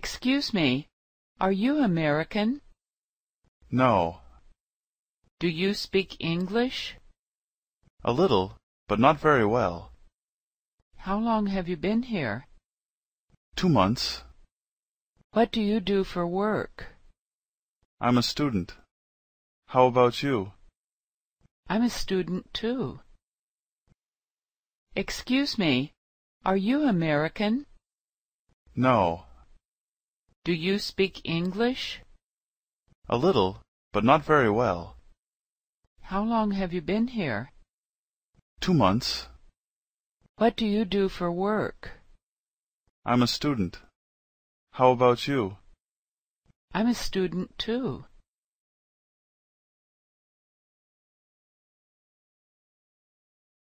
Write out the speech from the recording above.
Excuse me, are you American? No. Do you speak English? A little, but not very well. How long have you been here? Two months. What do you do for work? I'm a student. How about you? I'm a student too. Excuse me, are you American? No. Do you speak English? A little, but not very well. How long have you been here? Two months. What do you do for work? I'm a student. How about you? I'm a student too.